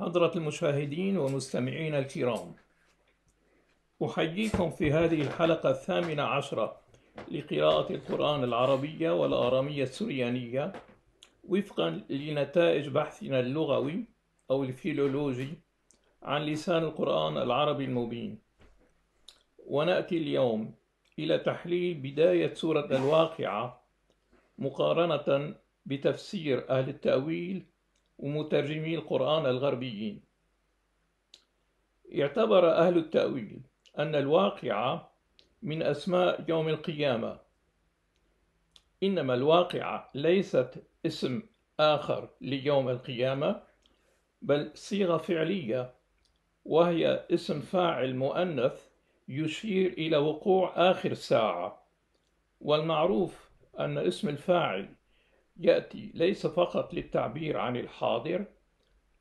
حضرة المشاهدين ومستمعين الكرام أحييكم في هذه الحلقة الثامنة عشرة لقراءة القرآن العربية والآرامية السريانية وفقا لنتائج بحثنا اللغوي أو الفيلولوجي عن لسان القرآن العربي المبين ونأتي اليوم إلى تحليل بداية سورة الواقعة مقارنة بتفسير أهل التأويل ومترجمي القرآن الغربيين اعتبر أهل التأويل أن الواقعة من أسماء يوم القيامة إنما الواقعة ليست اسم آخر ليوم القيامة بل صيغة فعلية وهي اسم فاعل مؤنث يشير إلى وقوع آخر ساعة والمعروف أن اسم الفاعل يأتي ليس فقط للتعبير عن الحاضر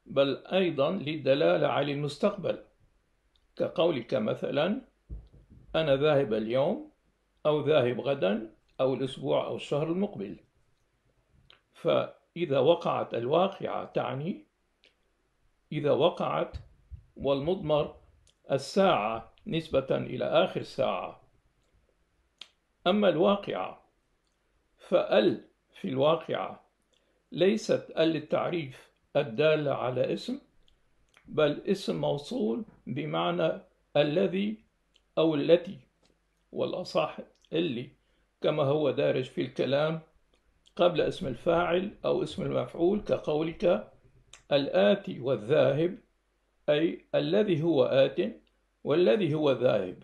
بل أيضا للدلالة على المستقبل كقولك مثلا أنا ذاهب اليوم أو ذاهب غدا أو الأسبوع أو الشهر المقبل فإذا وقعت الواقعة تعني إذا وقعت والمضمر الساعة نسبة إلى آخر ساعة أما الواقعة فأل في الواقعة ليست ال التعريف الدالة على اسم بل اسم موصول بمعنى الذي أو التي والأصح اللي كما هو دارج في الكلام قبل اسم الفاعل أو اسم المفعول كقولك الآتي والذاهب أي الذي هو آت والذي هو ذاهب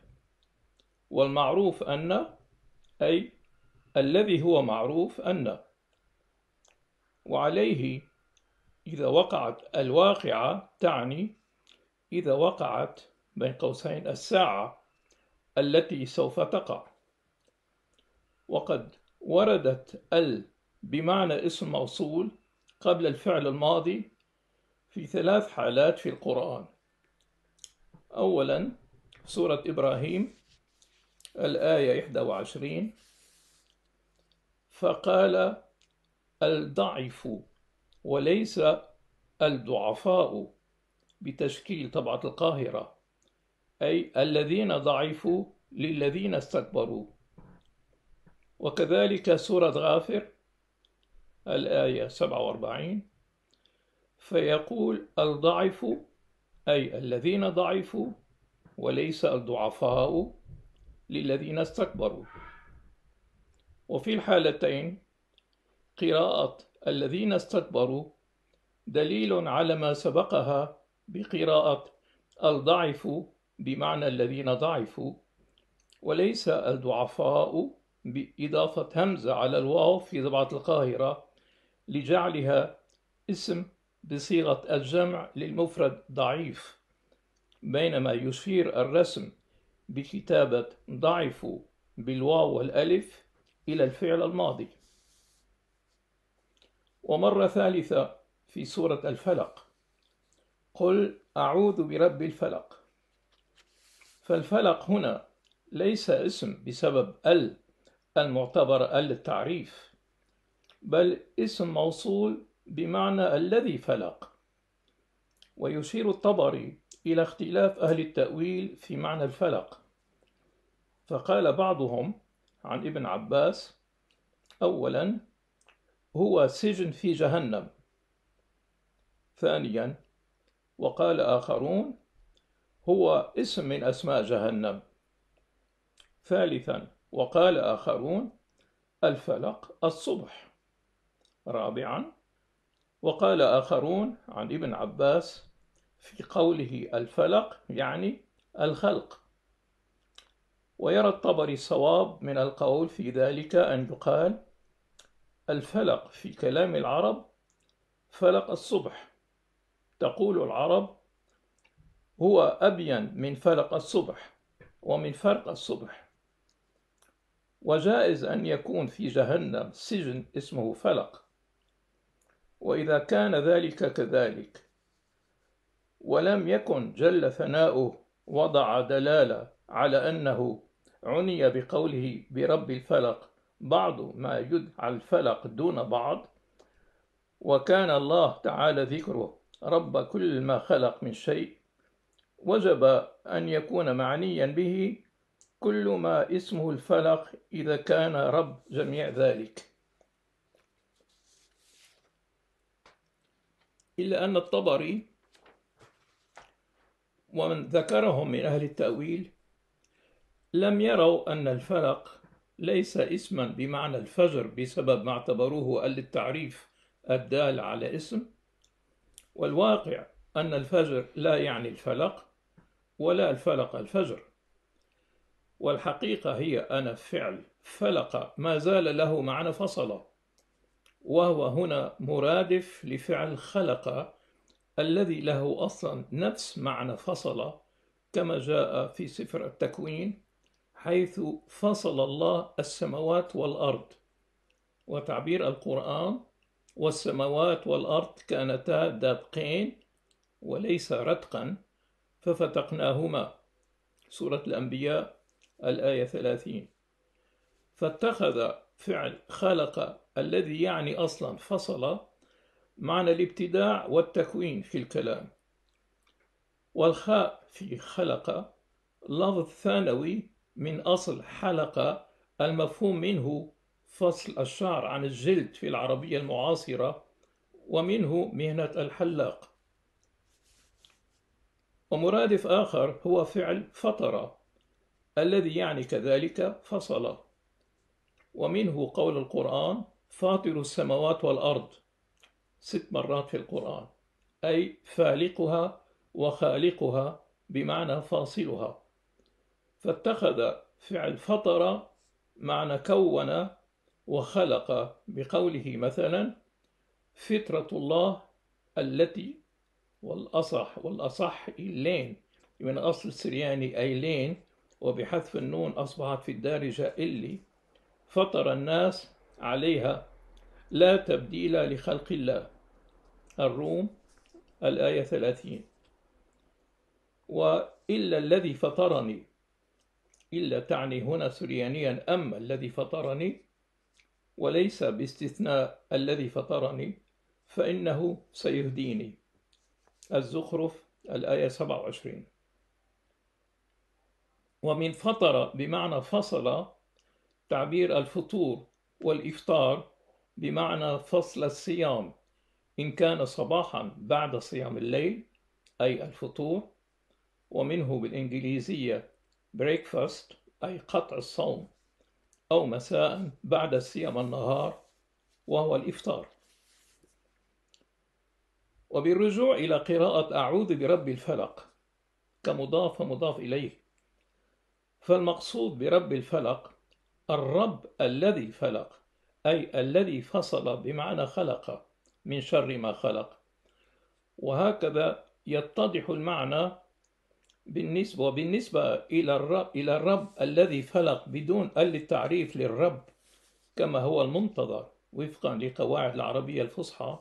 والمعروف أن أي الذي هو معروف أن وعليه إذا وقعت الواقعة تعني إذا وقعت بين قوسين الساعة التي سوف تقع وقد وردت ال بمعنى اسم موصول قبل الفعل الماضي في ثلاث حالات في القرآن أولا سورة إبراهيم الآية 21 فقال الضعف وليس الضعفاء بتشكيل طبعة القاهرة أي الذين ضعفوا للذين استكبروا وكذلك سورة غافر الآية 47 فيقول الضعف أي الذين ضعفوا وليس الضعفاء للذين استكبروا وفي الحالتين قراءة الذين استكبروا دليل على ما سبقها بقراءة الضعف بمعنى الذين ضعفوا وليس الضعفاء بإضافة همزة على الواو في ضبعة القاهرة لجعلها اسم بصيغة الجمع للمفرد ضعيف بينما يشير الرسم بكتابة ضعف بالواو والألف إلى الفعل الماضي ومرة ثالثة في سورة الفلق قل أعوذ برب الفلق فالفلق هنا ليس اسم بسبب ال المعتبر ال التعريف بل اسم موصول بمعنى الذي فلق ويشير الطبري إلى اختلاف أهل التأويل في معنى الفلق فقال بعضهم عن ابن عباس أولا هو سجن في جهنم ثانيا وقال آخرون هو اسم من أسماء جهنم ثالثا وقال آخرون الفلق الصبح رابعا وقال آخرون عن ابن عباس في قوله الفلق يعني الخلق ويرى الطبري الصواب من القول في ذلك أن يقال الفلق في كلام العرب فلق الصبح تقول العرب هو أبين من فلق الصبح ومن فرق الصبح وجائز أن يكون في جهنم سجن اسمه فلق وإذا كان ذلك كذلك ولم يكن جل ثناؤه وضع دلالة على أنه عني بقوله برب الفلق بعض ما يدعى الفلق دون بعض وكان الله تعالى ذكره رب كل ما خلق من شيء وجب أن يكون معنيا به كل ما اسمه الفلق إذا كان رب جميع ذلك إلا أن الطبري ومن ذكرهم من أهل التأويل لم يروا أن الفلق ليس اسما بمعنى الفجر بسبب ما اعتبروه أل التعريف الدال على اسم والواقع أن الفجر لا يعني الفلق ولا الفلق الفجر والحقيقة هي أن فعل فلق ما زال له معنى فصل وهو هنا مرادف لفعل خلق الذي له أصلا نفس معنى فصل كما جاء في سفر التكوين حيث فصل الله السماوات والأرض وتعبير القرآن والسماوات والأرض كانتا دابقين وليس رتقا ففتقناهما سورة الأنبياء الآية 30 فاتخذ فعل خلق الذي يعني أصلا فصل معنى الابتداع والتكوين في الكلام والخاء في خلق لفظ ثانوي من أصل حلقة المفهوم منه فصل الشعر عن الجلد في العربية المعاصرة ومنه مهنة الحلاق ومرادف آخر هو فعل فطر الذي يعني كذلك فصل ومنه قول القرآن فاطر السماوات والأرض ست مرات في القرآن أي فالقها وخالقها بمعنى فاصلها فاتخذ فعل فطر معنى كون وخلق بقوله مثلا فطرة الله التي والأصح والأصح اللين من أصل السرياني أيلين وبحذف النون أصبحت في الدارجة اللي فطر الناس عليها لا تبديل لخلق الله الروم الآية 30 وإلا الذي فطرني إلا تعني هنا سريانيا أما الذي فطرني وليس باستثناء الذي فطرني فإنه سيهديني الزخرف الآية 27 ومن فطر بمعنى فصل تعبير الفطور والإفطار بمعنى فصل الصيام إن كان صباحا بعد صيام الليل أي الفطور ومنه بالإنجليزية breakfast أي قطع الصوم أو مساء بعد صيام النهار وهو الإفطار وبالرجوع إلى قراءة أعوذ برب الفلق كمضاف مضاف إليه فالمقصود برب الفلق الرب الذي فلق أي الذي فصل بمعنى خلق من شر ما خلق وهكذا يتضح المعنى بالنسبة وبالنسبة إلى الرب إلى الرب الذي فلق بدون أل التعريف للرب كما هو المنتظر وفقا لقواعد العربية الفصحى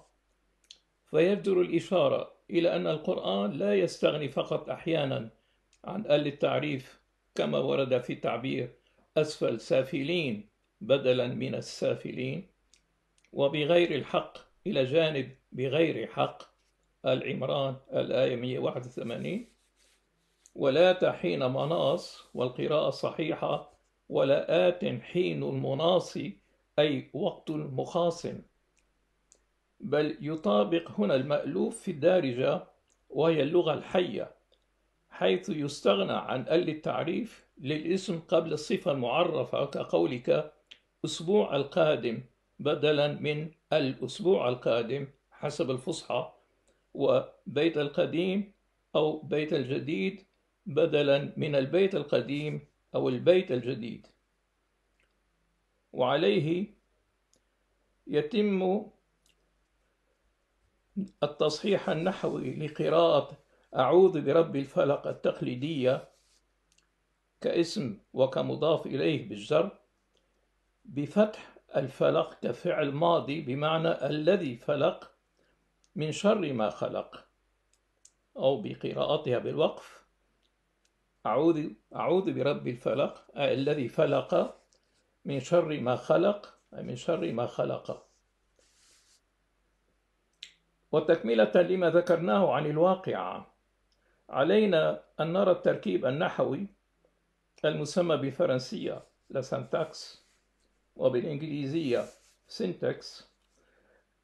فيجدر الإشارة إلى أن القرآن لا يستغني فقط أحيانا عن أل التعريف كما ورد في التعبير أسفل سافلين بدلا من السافلين وبغير الحق إلى جانب بغير حق العمران الآية 181 ولا حين مناص والقراءة الصحيحة ولا آت حين المناص أي وقت المخاصم بل يطابق هنا المألوف في الدارجة وهي اللغة الحية حيث يستغنى عن ال التعريف للاسم قبل الصفة المعرفة كقولك أسبوع القادم بدلا من الأسبوع القادم حسب الفصحى وبيت القديم أو بيت الجديد بدلا من البيت القديم أو البيت الجديد وعليه يتم التصحيح النحوي لقراءة أعوذ برب الفلق التقليدية كاسم وكمضاف إليه بالجر بفتح الفلق كفعل ماضي بمعنى الذي فلق من شر ما خلق أو بقراءتها بالوقف أعوذ أعوذ برب الفلق الذي فلق من شر ما خلق من شر ما خلق وتكملة لما ذكرناه عن الواقعة علينا أن نرى التركيب النحوي المسمى بالفرنسية لسانتاكس وبالإنجليزية سينتكس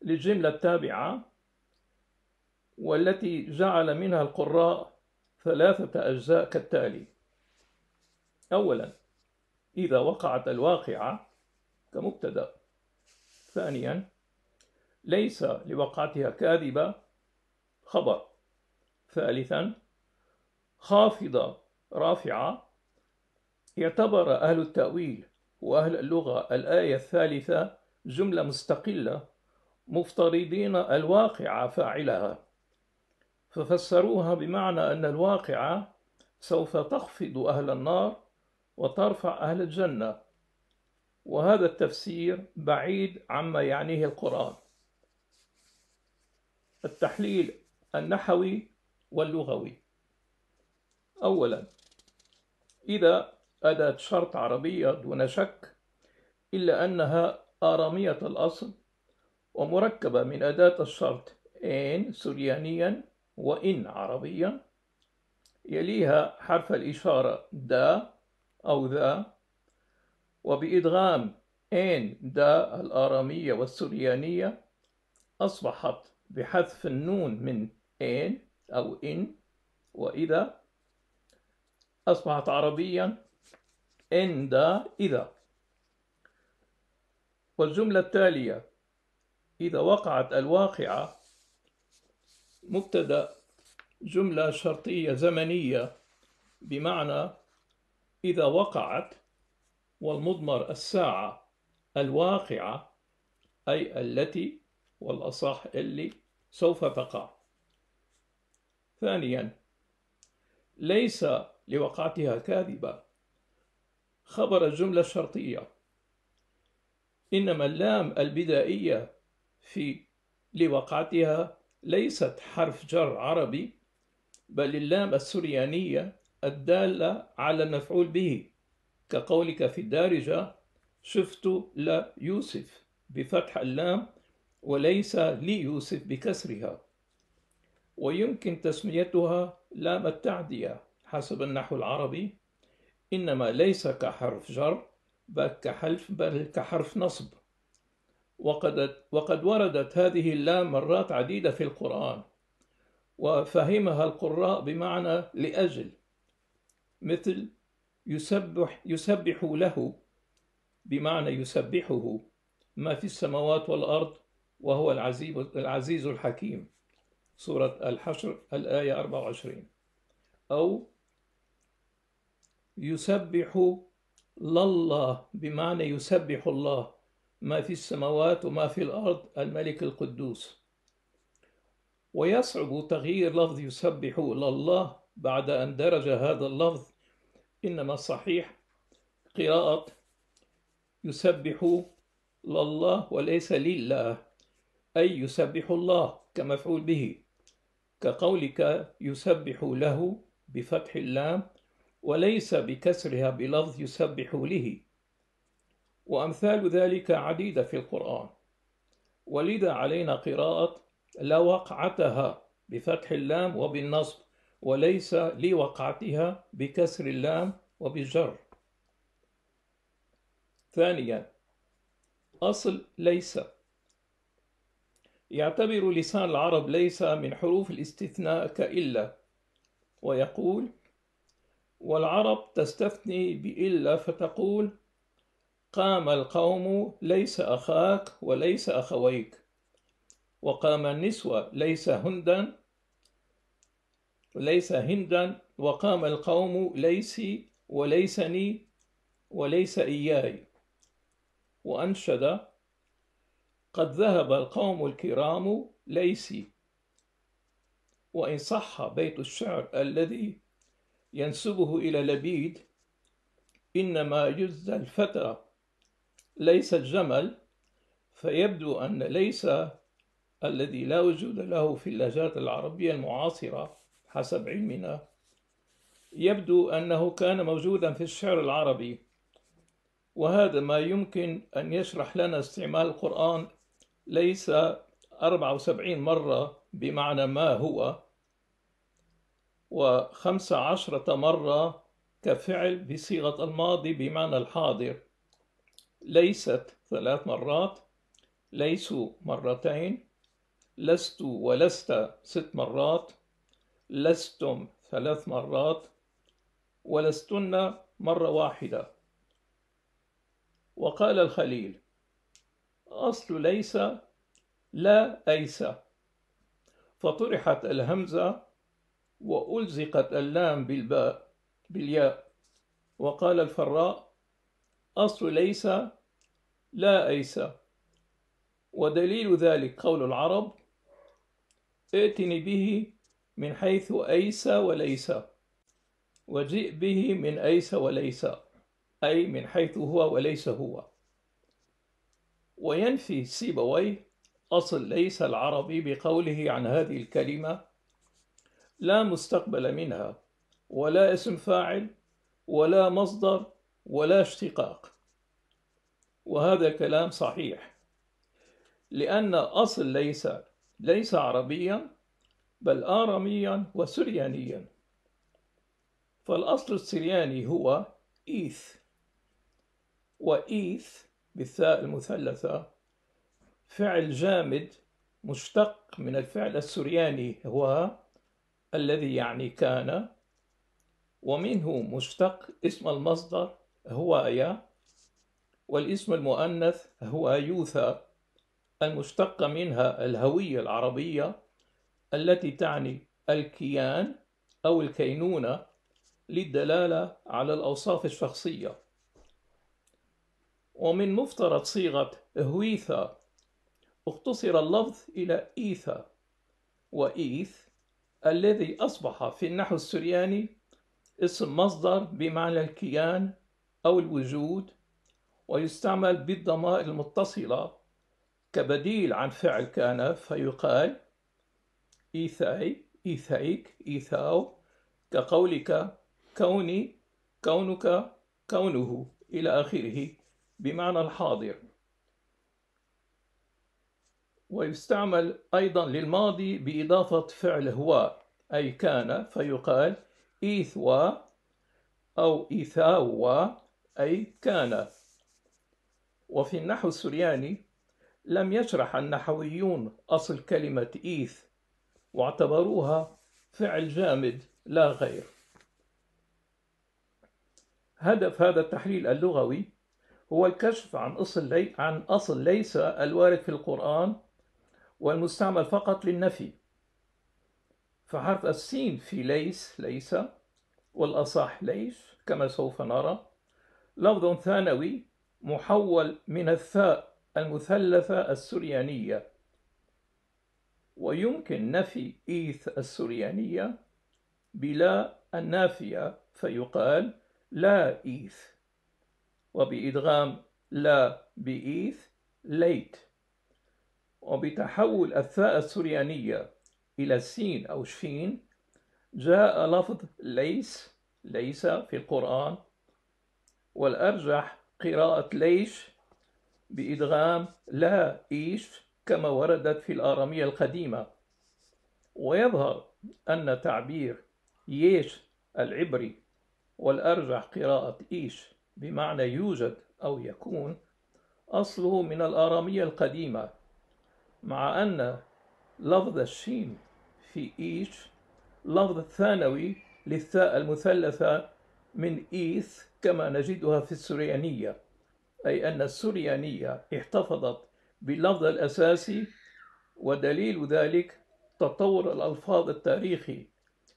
للجملة التابعة والتي جعل منها القراء ثلاثة أجزاء كالتالي أولا إذا وقعت الواقعة كمبتدأ ثانيا ليس لوقعتها كاذبة خبر ثالثا خافضة رافعة اعتبر أهل التأويل وأهل اللغة الآية الثالثة جملة مستقلة مفترضين الواقع فاعلها ففسروها بمعنى أن الواقعة سوف تخفض أهل النار وترفع أهل الجنة وهذا التفسير بعيد عما يعنيه القرآن التحليل النحوي واللغوي أولا إذا أداة شرط عربية دون شك إلا أنها آرامية الأصل ومركبة من أداة الشرط إن سريانيا وإن عربية يليها حرف الإشارة دا أو ذا وبإدغام إن دا الآرامية والسريانية أصبحت بحذف النون من إن أو إن وإذا أصبحت عربيا إن دا إذا والجملة التالية إذا وقعت الواقعة مبتدا جمله شرطيه زمنيه بمعنى اذا وقعت والمضمر الساعه الواقعه اي التي والاصح اللي سوف تقع ثانيا ليس لوقعتها كاذبه خبر الجمله الشرطيه انما اللام البدائيه في لوقعتها ليست حرف جر عربي بل اللام السريانية الدالة على المفعول به كقولك في الدارجة شفت لا يوسف بفتح اللام وليس ليوسف بكسرها ويمكن تسميتها لام التعدية حسب النحو العربي إنما ليس كحرف جر بل كحرف, بل كحرف نصب وقد, وقد وردت هذه اللام مرات عديدة في القرآن وفهمها القراء بمعنى لأجل مثل يسبح يسبح له بمعنى يسبحه ما في السماوات والأرض وهو العزيز العزيز الحكيم سورة الحشر الآية 24 أو يسبح لله بمعنى يسبح الله ما في السماوات وما في الأرض الملك القدوس ويصعب تغيير لفظ يسبح لله بعد أن درج هذا اللفظ إنما صحيح قراءة يسبح لله وليس لله أي يسبح الله كمفعول به كقولك يسبح له بفتح اللام وليس بكسرها بلفظ يسبح له وأمثال ذلك عديدة في القرآن ولذا علينا قراءة لوقعتها بفتح اللام وبالنصب وليس لوقعتها بكسر اللام وبالجر ثانيا أصل ليس يعتبر لسان العرب ليس من حروف الاستثناء كإلا ويقول والعرب تستثني بإلا فتقول قام القوم ليس أخاك وليس أخويك وقام النسوة ليس هندا ليس هندا وقام القوم ليس وليسني وليس إياي وأنشد قد ذهب القوم الكرام ليس وإن صح بيت الشعر الذي ينسبه إلى لبيد إنما يزد الفتى ليس الجمل فيبدو أن ليس الذي لا وجود له في اللهجات العربية المعاصرة حسب علمنا يبدو أنه كان موجودا في الشعر العربي وهذا ما يمكن أن يشرح لنا استعمال القرآن ليس 74 مرة بمعنى ما هو و عشرة مرة كفعل بصيغة الماضي بمعنى الحاضر ليست ثلاث مرات ليسوا مرتين لست ولست ست مرات لستم ثلاث مرات ولستن مرة واحدة وقال الخليل أصل ليس لا أيس فطرحت الهمزة وألزقت اللام بالباء بالياء وقال الفراء أصل ليس لا أيس ودليل ذلك قول العرب ائتني به من حيث أيس وليس وجئ به من أيس وليس أي من حيث هو وليس هو وينفي سيبويه أصل ليس العربي بقوله عن هذه الكلمة لا مستقبل منها ولا اسم فاعل ولا مصدر ولا اشتقاق وهذا كلام صحيح لأن أصل ليس ليس عربيا بل آرميا وسريانيا فالأصل السرياني هو إيث وإيث بالثاء المثلثة فعل جامد مشتق من الفعل السرياني هو الذي يعني كان ومنه مشتق اسم المصدر هوايا والاسم المؤنث هو يوثى المشتقة منها الهوية العربية التي تعني الكيان أو الكينونة للدلالة على الأوصاف الشخصية ومن مفترض صيغة هويثا اختصر اللفظ إلى إيثا وإيث الذي أصبح في النحو السرياني اسم مصدر بمعنى الكيان أو الوجود ويستعمل بالضمائر المتصلة كبديل عن فعل كان فيقال إيثاي إيثايك إيثاو كقولك كوني كونك كونه إلى آخره بمعنى الحاضر ويستعمل أيضا للماضي بإضافة فعل هو أي كان فيقال إيثوا أو إيثاوا أي كان وفي النحو السرياني لم يشرح النحويون أصل كلمة إيث واعتبروها فعل جامد لا غير هدف هذا التحليل اللغوي هو الكشف عن أصل, لي عن أصل ليس الوارد في القرآن والمستعمل فقط للنفي فحرف السين في ليس ليس والأصح ليش كما سوف نرى لفظ ثانوي محول من الثاء المثلثة السريانية ويمكن نفي إيث السريانية بلا النافية فيقال لا إيث وبإدغام لا بإيث ليت وبتحول الثاء السريانية إلى سين أو شفين جاء لفظ ليس ليس في القرآن والأرجح قراءة ليش بإدغام لا إيش كما وردت في الآرامية القديمة ويظهر أن تعبير يش العبري والأرجح قراءة إيش بمعنى يوجد أو يكون أصله من الآرامية القديمة مع أن لفظ الشين في إيش لفظ ثانوي للثاء المثلثة من إيث كما نجدها في السريانية أي أن السريانية احتفظت باللفظ الأساسي ودليل ذلك تطور الألفاظ التاريخي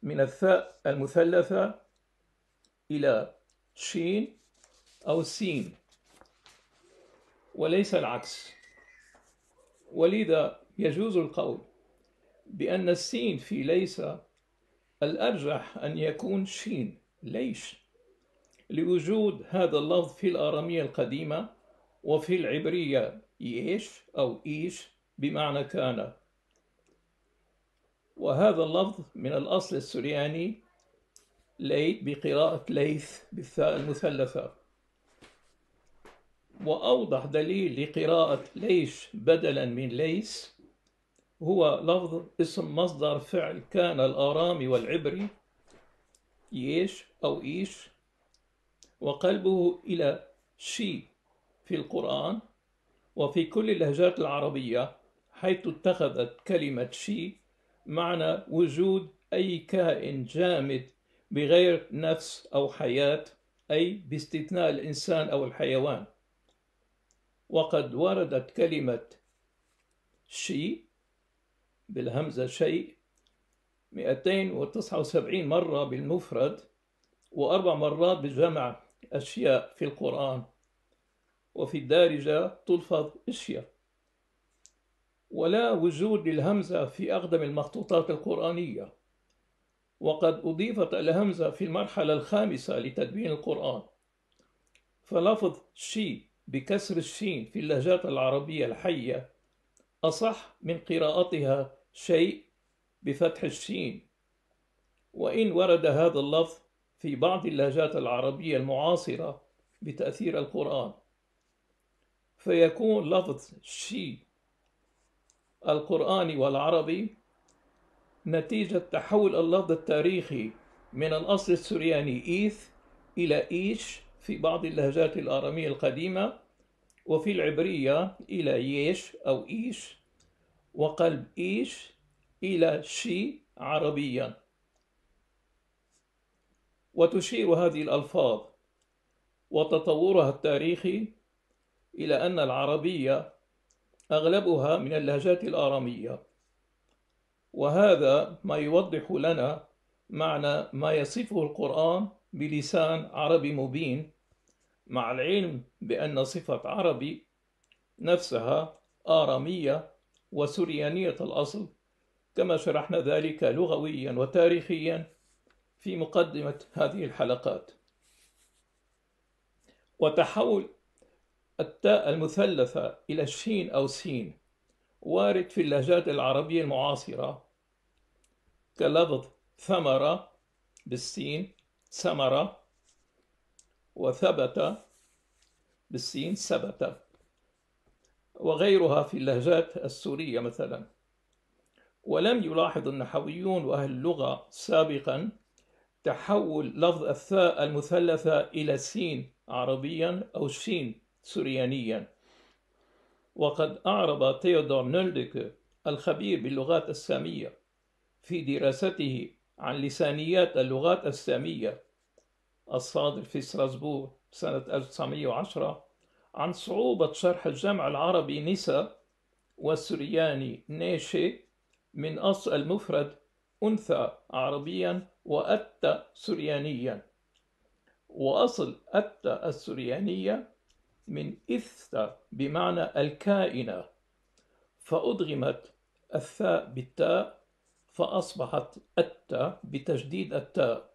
من الثاء المثلثة إلى شين أو سين وليس العكس ولذا يجوز القول بأن السين في ليس الأرجح أن يكون شين ليش لوجود هذا اللفظ في الآرامية القديمة وفي العبرية إيش أو إيش بمعنى كان وهذا اللفظ من الأصل السرياني ليت بقراءة ليث بالثاء المثلثة وأوضح دليل لقراءة ليش بدلا من ليس هو لفظ اسم مصدر فعل كان الآرامي والعبري يش أو إيش وقلبه إلى شي في القرآن وفي كل اللهجات العربية حيث اتخذت كلمة شي معنى وجود أي كائن جامد بغير نفس أو حياة أي باستثناء الإنسان أو الحيوان وقد وردت كلمة شيء بالهمزة شيء 279 مرة بالمفرد وأربع مرات بالجمع أشياء في القرآن وفي الدارجة تلفظ أشياء ولا وجود للهمزة في أقدم المخطوطات القرآنية وقد أضيفت الهمزة في المرحلة الخامسة لتدوين القرآن فلفظ شي بكسر الشين في اللهجات العربية الحية أصح من قراءتها شيء بفتح الشين وإن ورد هذا اللفظ في بعض اللهجات العربية المعاصرة بتأثير القرآن فيكون لفظ شي القرآني والعربي نتيجة تحول اللفظ التاريخي من الأصل السرياني إيث إلى إيش في بعض اللهجات الآرامية القديمة وفي العبرية إلى ييش أو إيش وقلب إيش إلى شي عربياً وتشير هذه الألفاظ وتطورها التاريخي إلى أن العربية أغلبها من اللهجات الآرامية وهذا ما يوضح لنا معنى ما يصفه القرآن بلسان عربي مبين مع العلم بأن صفة عربي نفسها آرامية وسريانية الأصل كما شرحنا ذلك لغويا وتاريخيا في مقدمة هذه الحلقات وتحول التاء المثلثة إلى الشين أو سين وارد في اللهجات العربية المعاصرة كلفظ ثمرة بالسين ثمرة وثبت بالسين ثبت وغيرها في اللهجات السورية مثلا ولم يلاحظ النحويون وأهل اللغة سابقا تحول لفظ الثاء المثلثة إلى سين عربيا أو شين سريانيا وقد أعرب تيودور نولدك الخبير باللغات السامية في دراسته عن لسانيات اللغات السامية الصادر في ستراسبور سنة 1910 عن صعوبة شرح الجمع العربي نسا والسرياني نيشي من أصل المفرد أنثى عربيا وأتى سريانيا وأصل أتى السريانية من إثتا بمعنى الكائنة فأدغمت الثاء بالتاء فأصبحت أتى بتجديد التاء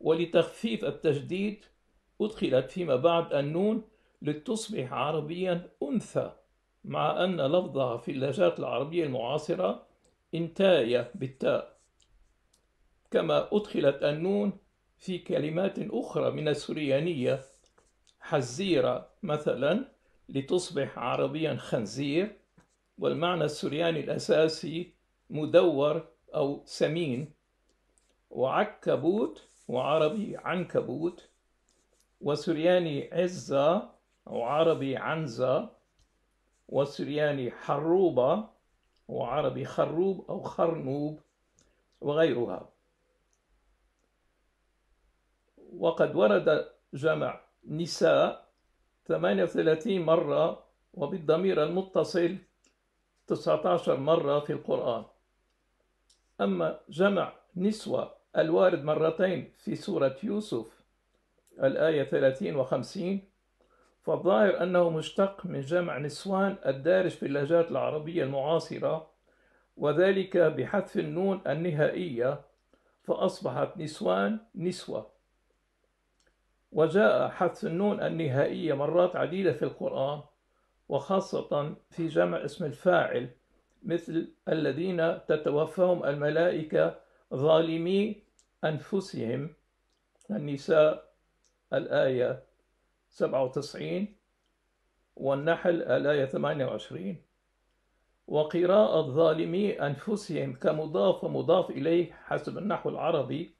ولتخفيف التجديد أدخلت فيما بعد النون لتصبح عربيا أنثى مع أن لفظها في اللهجات العربية المعاصرة انتاية بالتاء كما أدخلت النون في كلمات أخرى من السريانية حزيرة مثلا لتصبح عربيا خنزير والمعنى السرياني الأساسي مدور أو سمين وعكبوت وعربي عنكبوت وسرياني عزة وعربي عنزة وسرياني حروبة وعربي خروب أو خرنوب وغيرها وقد ورد جمع نساء 38 مرة وبالضمير المتصل 19 مرة في القرآن أما جمع نسوة الوارد مرتين في سورة يوسف الآية 30 و 50 فالظاهر أنه مشتق من جمع نسوان الدارج في اللهجات العربية المعاصرة وذلك بحذف النون النهائية فأصبحت نسوان نسوة وجاء حذف النون النهائية مرات عديدة في القرآن وخاصة في جمع اسم الفاعل مثل الذين تتوفاهم الملائكة ظالمي أنفسهم النساء الآية 97 والنحل الآية 28 وقراءة ظالمي أنفسهم كمضاف ومضاف إليه حسب النحو العربي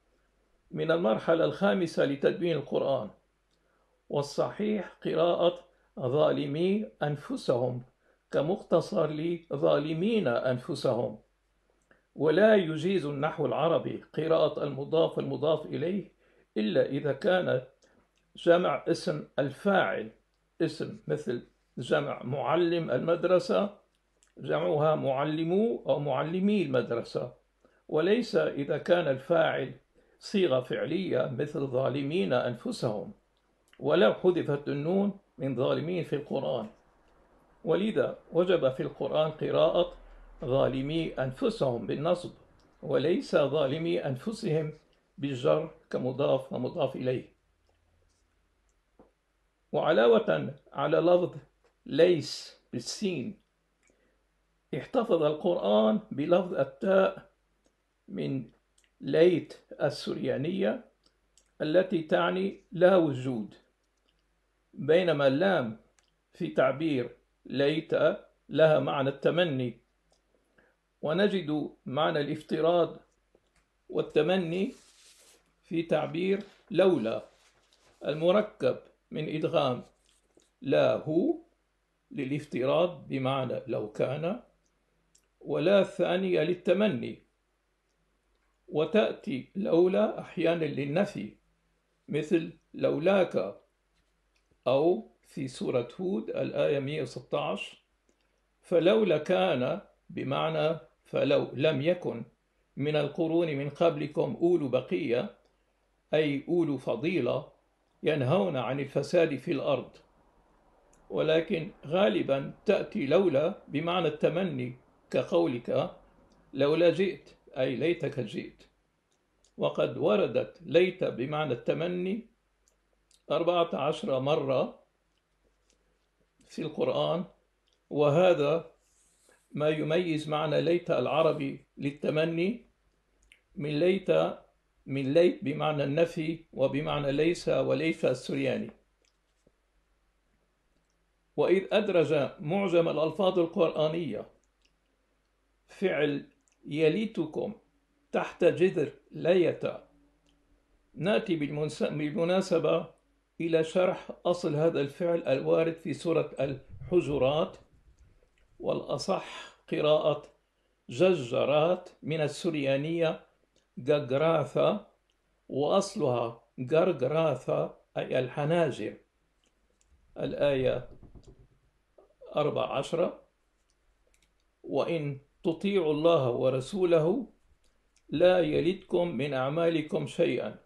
من المرحلة الخامسة لتدوين القرآن والصحيح قراءة ظالمي أنفسهم كمختصر لظالمين أنفسهم ولا يجيز النحو العربي قراءة المضاف المضاف إليه إلا إذا كان جمع اسم الفاعل اسم مثل جمع معلم المدرسة جمعها معلمو أو معلمي المدرسة وليس إذا كان الفاعل صيغة فعلية مثل ظالمين أنفسهم ولو حذفت النون من ظالمين في القرآن ولذا وجب في القرآن قراءة ظالمي أنفسهم بالنصب وليس ظالمي أنفسهم بالجر كمضاف ومضاف إليه وعلاوة على لفظ ليس بالسين احتفظ القرآن بلفظ التاء من ليت السريانية التي تعني لا وجود بينما اللام في تعبير ليت لها معنى التمني ونجد معنى الافتراض والتمني في تعبير لولا المركب من إدغام لا هو للافتراض بمعنى لو كان ولا ثانية للتمني وتأتي لولا أحيانا للنفي مثل لولاك أو في سورة هود الآية 116 فلولا كان بمعنى فلو لم يكن من القرون من قبلكم أولو بقية أي أولو فضيلة ينهون عن الفساد في الأرض ولكن غالبا تأتي لولا بمعنى التمني كقولك لولا جئت أي ليتك جئت وقد وردت ليت بمعنى التمني أربعة عشر مرة في القرآن وهذا ما يميز معنى ليت العربي للتمني من ليت من ليت بمعنى النفي وبمعنى ليس وليس السرياني وإذ أدرج معجم الألفاظ القرآنية فعل يليتكم تحت جذر ليتا ناتي بالمناسبة إلى شرح أصل هذا الفعل الوارد في سورة الحجرات والأصح قراءة ججرات من السريانية ججراثة وأصلها جرجراثة أي الحناجر الآية 14 وإن تطيعوا الله ورسوله لا يلدكم من أعمالكم شيئا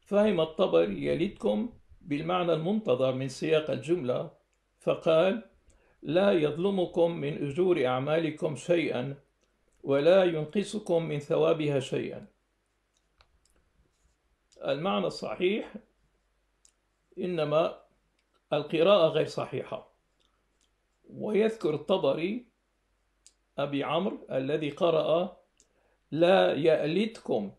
فهم الطبري يلدكم بالمعنى المنتظر من سياق الجملة فقال لا يظلمكم من أجور أعمالكم شيئا ولا ينقصكم من ثوابها شيئا المعنى الصحيح إنما القراءة غير صحيحة ويذكر الطبري أبي عمرو الذي قرأ لا يألتكم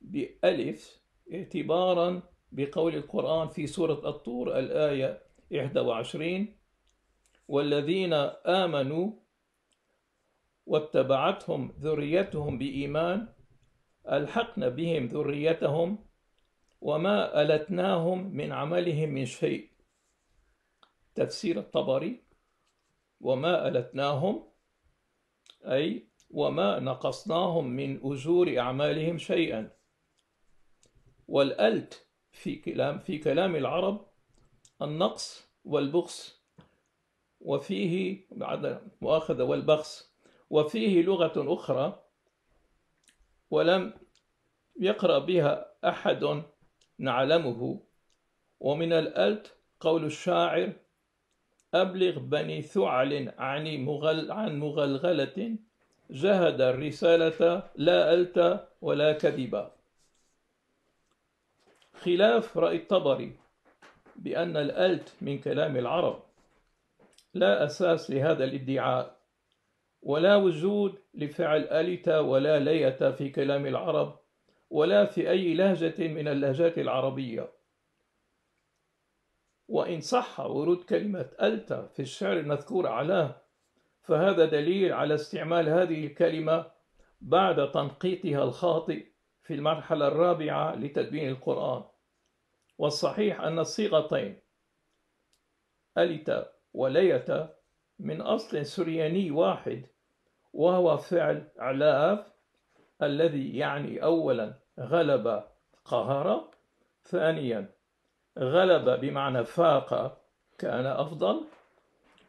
بألف اعتبارا بقول القرآن في سورة الطور الآية 21 والذين آمنوا واتبعتهم ذريتهم بإيمان ألحقنا بهم ذريتهم وما ألتناهم من عملهم من شيء تفسير الطبري وما ألتناهم أي وما نقصناهم من أجور أعمالهم شيئا والألت في كلام, في كلام العرب النقص والبخس وفيه بعد مؤاخذة والبخس وفيه لغة أخرى ولم يقرأ بها أحد نعلمه ومن الألت قول الشاعر أبلغ بني ثعل عن, مغل عن مغلغلة جهد الرسالة لا ألت ولا كذبا خلاف رأي الطبري بأن الألت من كلام العرب لا أساس لهذا الادعاء ولا وجود لفعل ألت ولا ليت في كلام العرب ولا في أي لهجة من اللهجات العربية وإن صح ورود كلمة ألتا في الشعر المذكور علاه فهذا دليل على استعمال هذه الكلمة بعد تنقيطها الخاطئ في المرحلة الرابعة لتدوين القرآن والصحيح أن الصيغتين ألتا وليتا من أصل سرياني واحد وهو فعل علاف الذي يعني أولا غلب قهر ثانيا غلب بمعنى فاق كان أفضل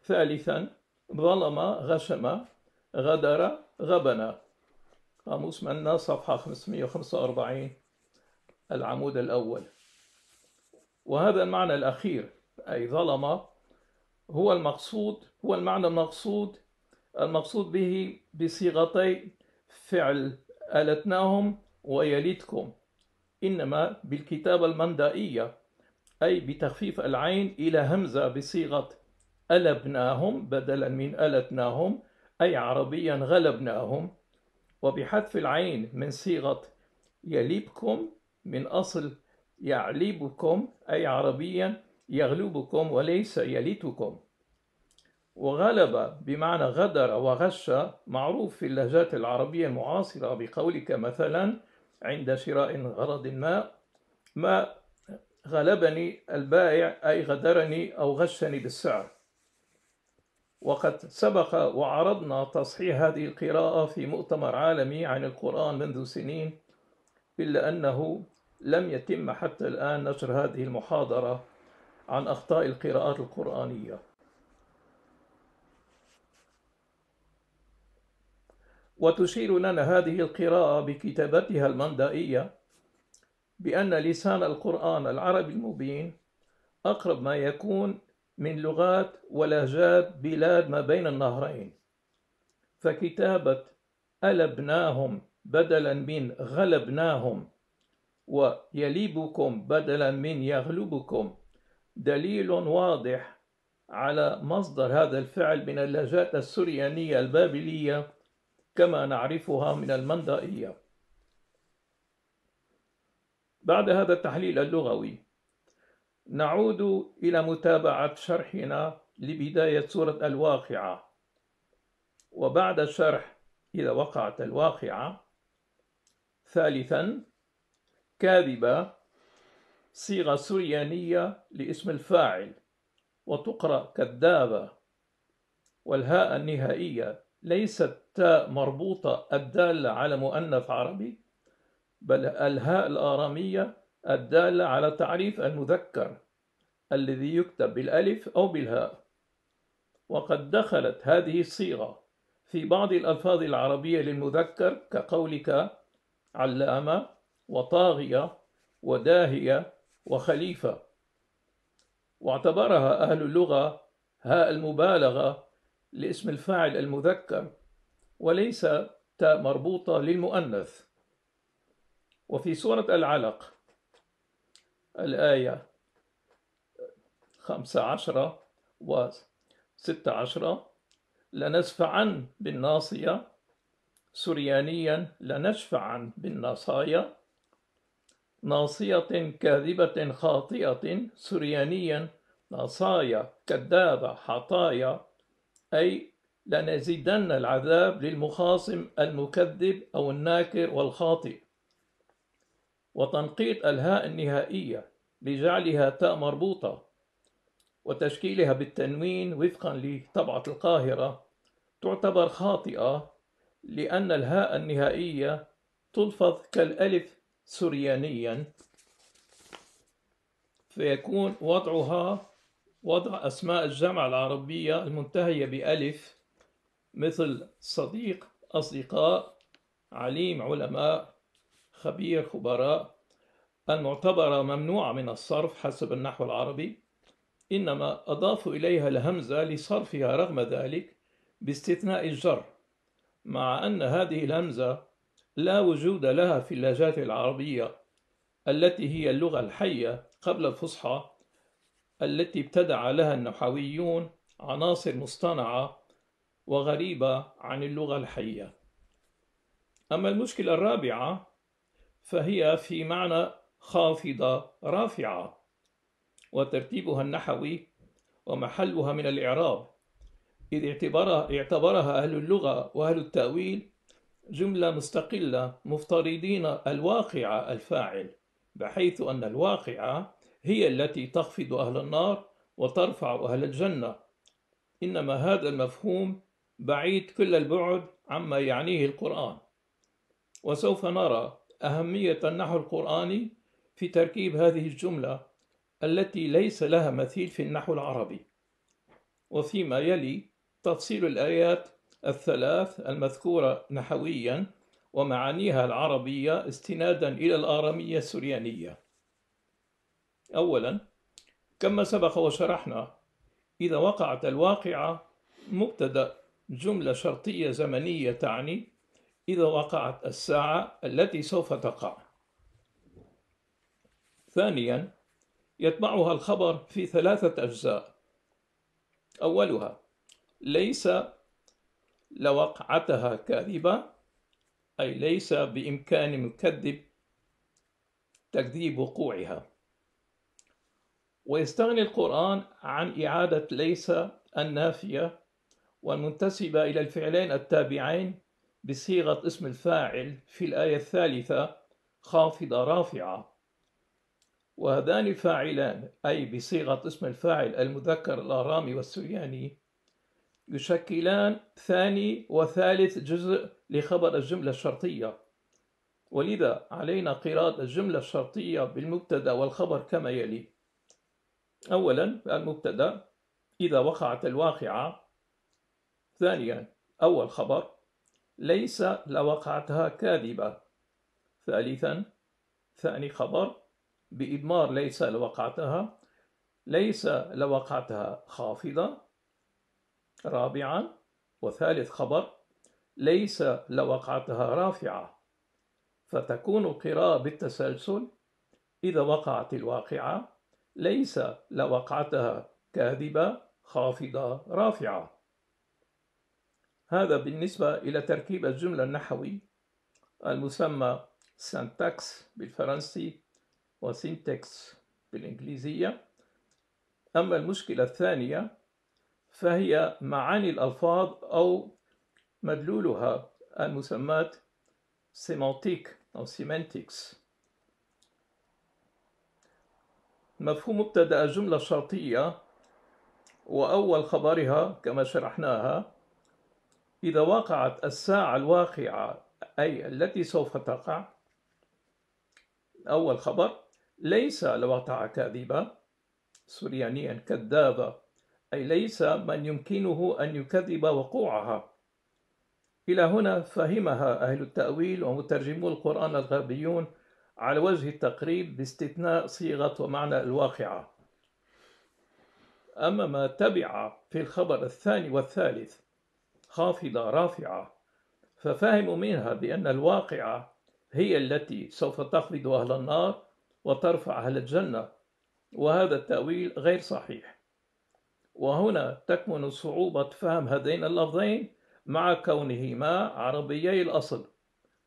ثالثا ظلم غشم غدر غبن قاموس منا صفحة 545 العمود الأول وهذا المعنى الأخير أي ظلم هو المقصود هو المعنى المقصود المقصود به بصيغتي فعل ألتناهم ويلدكم إنما بالكتابة المندائية أي بتخفيف العين إلى همزة بصيغة ألبناهم بدلا من ألتناهم أي عربيا غلبناهم وبحذف العين من صيغة يليبكم من أصل يعليبكم أي عربيا يغلبكم وليس يليتكم وغلب بمعنى غدر وغش معروف في اللهجات العربية المعاصرة بقولك مثلا عند شراء غرض ما ما غلبني البائع أي غدرني أو غشني بالسعر وقد سبق وعرضنا تصحيح هذه القراءة في مؤتمر عالمي عن القرآن منذ سنين إلا أنه لم يتم حتى الآن نشر هذه المحاضرة عن أخطاء القراءات القرآنية وتشير لنا هذه القراءة بكتابتها المندائية بأن لسان القرآن العربي المبين أقرب ما يكون من لغات ولهجات بلاد ما بين النهرين فكتابة ألبناهم بدلا من غلبناهم ويليبكم بدلا من يغلبكم دليل واضح على مصدر هذا الفعل من اللهجات السريانية البابلية كما نعرفها من المندائية بعد هذا التحليل اللغوي نعود إلى متابعة شرحنا لبداية سورة الواقعة وبعد الشرح إذا وقعت الواقعة ثالثا كاذبة صيغة سريانية لاسم الفاعل وتقرأ كذابة والهاء النهائية ليست تاء مربوطة الدالة على مؤنث عربي بل الهاء الآرامية الدالة على تعريف المذكر الذي يكتب بالألف أو بالهاء وقد دخلت هذه الصيغة في بعض الألفاظ العربية للمذكر كقولك علامة وطاغية وداهية وخليفة واعتبرها أهل اللغة هاء المبالغة لاسم الفاعل المذكر وليس تاء مربوطة للمؤنث وفي سورة العلق الآية خمسة عشرة وستة عشرة لنشفعن بالناصية سريانيا لنشفعن بالنصايا ناصية كاذبة خاطئة سريانيا نصايا كذابة حطايا أي لنزيدن العذاب للمخاصم المكذب أو الناكر والخاطئ وتنقيط الهاء النهائية لجعلها تاء مربوطة وتشكيلها بالتنوين وفقا لطبعة القاهرة تعتبر خاطئة لأن الهاء النهائية تلفظ كالألف سريانيا فيكون وضعها وضع أسماء الجامعة العربية المنتهية بألف مثل صديق أصدقاء عليم علماء خبير خبراء المعتبرة ممنوعة من الصرف حسب النحو العربي إنما أضافوا إليها الهمزة لصرفها رغم ذلك باستثناء الجر مع أن هذه الهمزة لا وجود لها في اللهجات العربية التي هي اللغة الحية قبل الفصحى التي ابتدع لها النحويون عناصر مصطنعة وغريبة عن اللغة الحية أما المشكلة الرابعة فهي في معنى خافضة رافعة وترتيبها النحوي ومحلها من الإعراب إذ اعتبرها, اعتبرها أهل اللغة وأهل التأويل جملة مستقلة مفترضين الواقع الفاعل بحيث أن الواقعة هي التي تخفض أهل النار وترفع أهل الجنة إنما هذا المفهوم بعيد كل البعد عما يعنيه القرآن وسوف نرى أهمية النحو القرآني في تركيب هذه الجملة التي ليس لها مثيل في النحو العربي وفيما يلي تفصيل الآيات الثلاث المذكورة نحويا ومعانيها العربية استنادا إلى الآرامية السريانية أولا كما سبق وشرحنا إذا وقعت الواقعة مبتدأ جملة شرطية زمنية تعني إذا وقعت الساعة التي سوف تقع ثانيا يتبعها الخبر في ثلاثة أجزاء أولها ليس لوقعتها كاذبة أي ليس بإمكان المكذب تكذيب وقوعها ويستغني القرآن عن إعادة ليس النافية والمنتسبة إلى الفعلين التابعين بصيغة اسم الفاعل في الآية الثالثة خافضة رافعة وهذان الفاعلان أي بصيغة اسم الفاعل المذكر الآرامي والسرياني يشكلان ثاني وثالث جزء لخبر الجملة الشرطية ولذا علينا قراءة الجملة الشرطية بالمبتدأ والخبر كما يلي أولا المبتدأ إذا وقعت الواقعة ثانيا أول خبر ليس لوقعتها كاذبة ثالثا ثاني خبر بإدمار ليس لوقعتها ليس لوقعتها خافضة رابعا وثالث خبر ليس لوقعتها رافعة فتكون القراءة بالتسلسل إذا وقعت الواقعة ليس لوقعتها كاذبة خافضة رافعة هذا بالنسبة إلى تركيب الجملة النحوي المسمى syntax بالفرنسي وسينتكس بالإنجليزية أما المشكلة الثانية فهي معاني الألفاظ أو مدلولها المسمات semantic أو semantics مفهوم مبتدأ الجملة الشرطية وأول خبرها كما شرحناها إذا وقعت الساعة الواقعة أي التي سوف تقع أول خبر ليس الواقعة كاذبة سريانيا كذابة أي ليس من يمكنه أن يكذب وقوعها إلى هنا فهمها أهل التأويل ومترجمو القرآن الغربيون على وجه التقريب باستثناء صيغة ومعنى الواقعة أما ما تبع في الخبر الثاني والثالث خافضة رافعة ففهموا منها بأن الواقعة هي التي سوف تخفض أهل النار وترفع أهل الجنة وهذا التأويل غير صحيح وهنا تكمن صعوبة فهم هذين اللفظين مع كونهما عربيي الأصل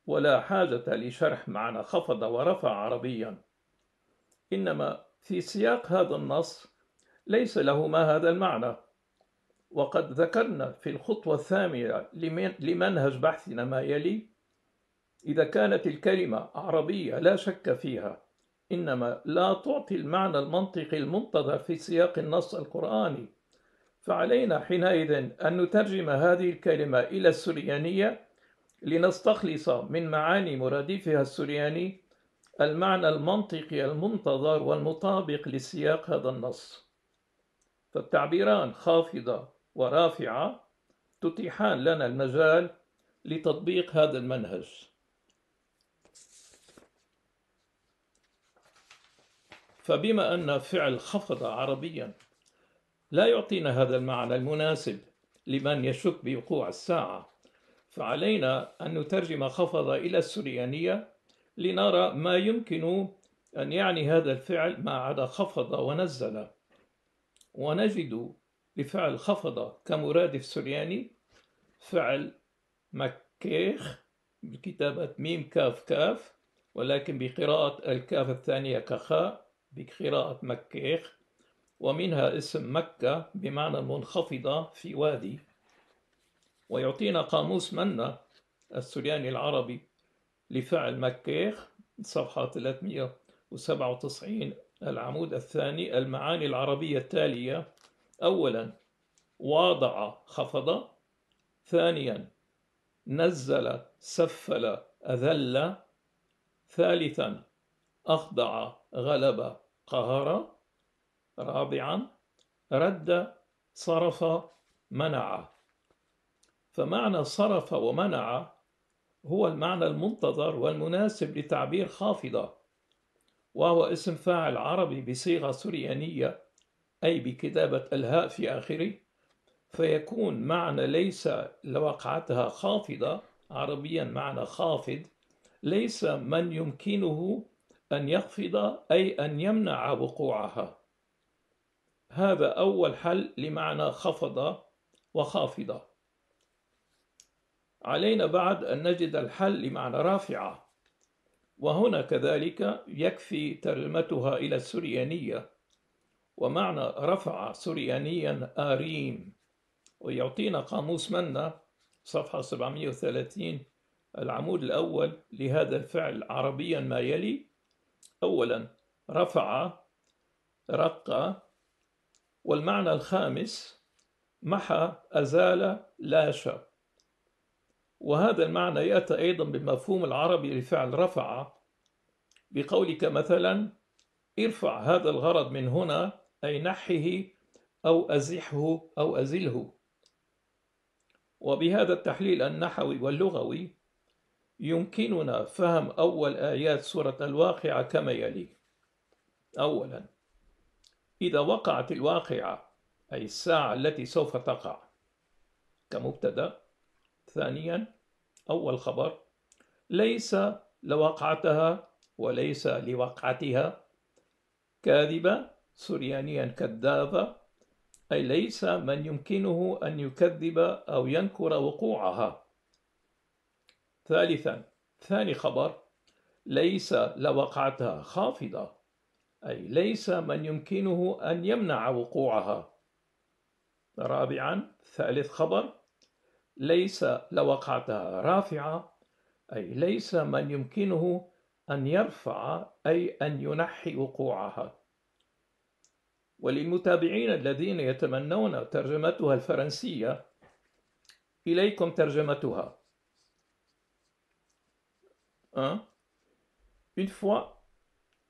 ولا حاجة لشرح معنى خفض ورفع عربيا إنما في سياق هذا النص ليس لهما هذا المعنى وقد ذكرنا في الخطوة الثامنة لمنهج بحثنا ما يلي إذا كانت الكلمة عربية لا شك فيها إنما لا تعطي المعنى المنطقي المنتظر في سياق النص القرآني فعلينا حينئذ أن نترجم هذه الكلمة إلى السريانية لنستخلص من معاني مرادفها السرياني المعنى المنطقي المنتظر والمطابق لسياق هذا النص فالتعبيران خافضة ورافعة تتيحان لنا المجال لتطبيق هذا المنهج فبما أن فعل خفض عربيا لا يعطينا هذا المعنى المناسب لمن يشك بوقوع الساعة فعلينا أن نترجم خفض إلى السريانية لنرى ما يمكن أن يعني هذا الفعل ما عدا خفض ونزل ونجد بفعل خفض كمرادف سرياني فعل مكيخ بكتابة ميم كاف كاف ولكن بقراءة الكاف الثانية كخاء بقراءة مكيخ ومنها اسم مكة بمعنى منخفضة في وادي ويعطينا قاموس منا السرياني العربي لفعل مكيخ صفحة 397 العمود الثاني المعاني العربية التالية أولا واضع خفض ثانيا نزل سفل أذل ثالثا أخضع غلب قهر رابعا رد صرف منع فمعنى صرف ومنع هو المعنى المنتظر والمناسب لتعبير خافضة وهو اسم فاعل عربي بصيغة سريانية أي بكتابة الهاء في آخره فيكون معنى ليس لوقعتها خافضة عربيا معنى خافض ليس من يمكنه أن يخفض أي أن يمنع وقوعها هذا أول حل لمعنى خفض وخافضة علينا بعد أن نجد الحل لمعنى رافعة وهنا كذلك يكفي ترجمتها إلى السريانية ومعنى رفع سريانيا آريم ويعطينا قاموس منا صفحة 730 العمود الأول لهذا الفعل عربيا ما يلي أولا رفع رق والمعنى الخامس محى أزال لاشى وهذا المعنى يأتي أيضا بالمفهوم العربي لفعل رفع بقولك مثلا ارفع هذا الغرض من هنا أي نحه أو أزحه أو أزله وبهذا التحليل النحوي واللغوي يمكننا فهم أول آيات سورة الواقعة كما يلي أولا إذا وقعت الواقعة أي الساعة التي سوف تقع كمبتدأ ثانيا أول خبر ليس لوقعتها وليس لوقعتها كاذبة سريانيا كذابة أي ليس من يمكنه أن يكذب أو ينكر وقوعها ثالثا ثاني خبر ليس لوقعتها خافضة أي ليس من يمكنه أن يمنع وقوعها رابعا ثالث خبر ليس لوقعتها رافعة أي ليس من يمكنه أن يرفع أي أن ينحي وقوعها وللمتابعين الذين يتمنون ترجمتها الفرنسية إليكم ترجمتها 1. Hein? Une fois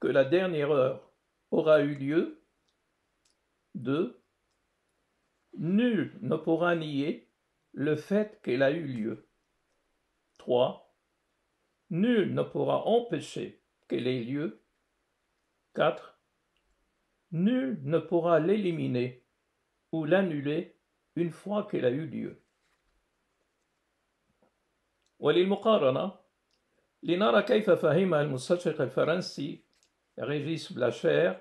que la dernière heure aura eu lieu, 2. Nul ne pourra nier le fait qu'elle a eu lieu. 3. Nul ne pourra empêcher qu'elle ait lieu. 4. Nul ne pourra l'éliminer ou l'annuler une fois qu'elle a eu lieu. وللمقارنة لنرى كيف فهمها المستشرق الفرنسي ريجيس بلاشير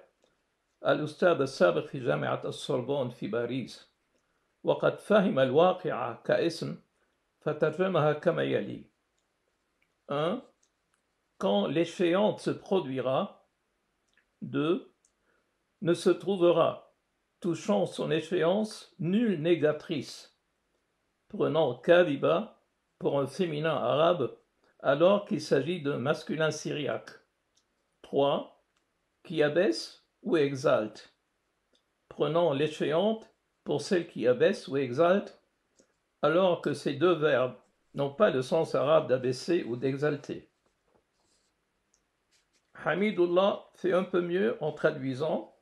الأستاذ السابق في جامعة السوربون في باريس وقد فهم الواقعة كاسم فترجمها كما يلي 1. Quand l'échéance se produira 2 ne se trouvera, touchant son échéance, nulle négatrice, prenant Kaliba pour un féminin arabe alors qu'il s'agit d'un masculin syriaque. 3. Qui abaisse ou exalte, prenant l'échéante pour celle qui abaisse ou exalte, alors que ces deux verbes n'ont pas le sens arabe d'abaisser ou d'exalter. Hamidullah fait un peu mieux en traduisant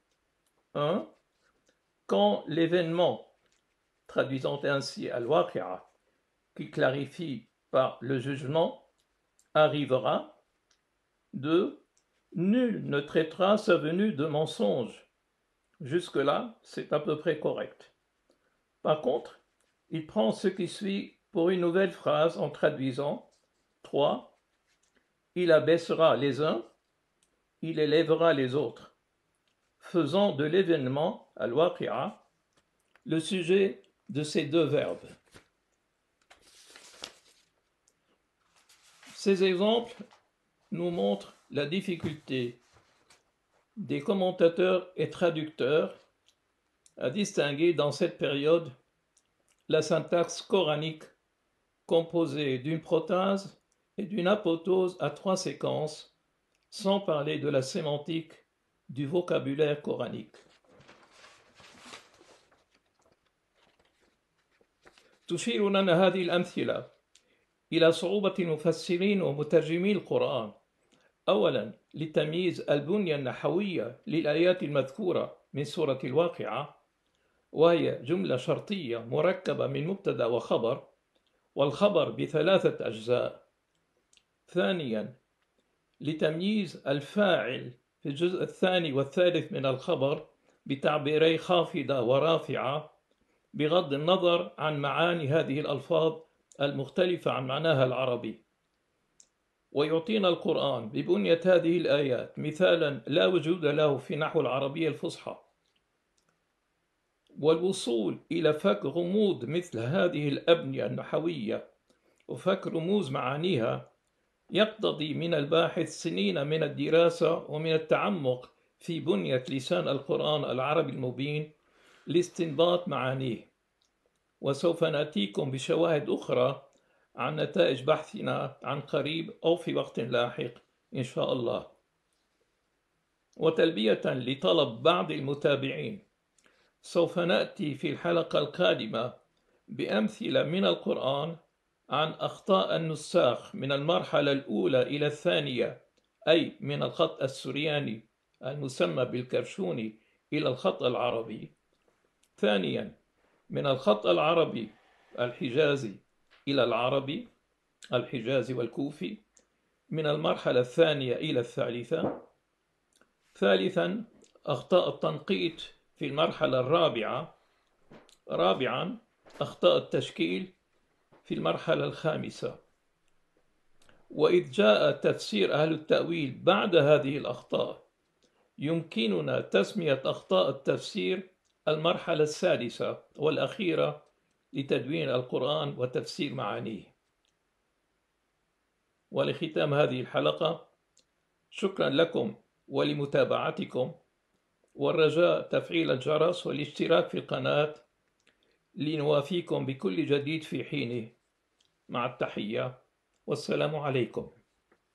1. quand l'événement, traduisant ainsi al qui clarifie par le jugement, arrivera. 2. Nul ne traitera sa venue de mensonge. Jusque-là, c'est à peu près correct. Par contre, il prend ce qui suit pour une nouvelle phrase en traduisant 3. Il abaissera les uns, il élèvera les autres faisant de l'événement, à waqia le sujet de ces deux verbes. Ces exemples nous montrent la difficulté des commentateurs et traducteurs à distinguer dans cette période la syntaxe coranique composée d'une protase et d'une apotose à trois séquences, sans parler de la sémantique du vocabulaire coranique. تشير لنا هذه الأمثلة إلى صعوبة المفسرين ومترجمي القرآن أولا لتمييز البنية النحوية للآيات المذكورة من سورة الواقعة وهي جملة شرطية مركبة من مبتدأ وخبر والخبر بثلاثة أجزاء ثانيا لتمييز الفاعل الجزء الثاني والثالث من الخبر بتعبيري خافضة ورافعة بغض النظر عن معاني هذه الألفاظ المختلفة عن معناها العربي ويعطينا القرآن ببنية هذه الآيات مثالا لا وجود له في نحو العربية الفصحى والوصول إلى فك غموض مثل هذه الأبنية النحوية وفك رموز معانيها يقتضي من الباحث سنين من الدراسة ومن التعمق في بنية لسان القرآن العربي المبين لاستنباط معانيه وسوف نأتيكم بشواهد أخرى عن نتائج بحثنا عن قريب أو في وقت لاحق إن شاء الله وتلبية لطلب بعض المتابعين سوف نأتي في الحلقة القادمة بأمثلة من القرآن عن أخطاء النساخ من المرحلة الأولى إلى الثانية أي من الخط السرياني المسمى بالكرشوني إلى الخط العربي ثانيا من الخط العربي الحجازي إلى العربي الحجازي والكوفي من المرحلة الثانية إلى الثالثة ثالثا أخطاء التنقيط في المرحلة الرابعة رابعا أخطاء التشكيل في المرحلة الخامسة وإذ جاء تفسير أهل التأويل بعد هذه الأخطاء يمكننا تسمية أخطاء التفسير المرحلة السادسة والأخيرة لتدوين القرآن وتفسير معانيه ولختام هذه الحلقة شكرا لكم ولمتابعتكم والرجاء تفعيل الجرس والاشتراك في القناة لنوافيكم بكل جديد في حينه مع التحية والسلام عليكم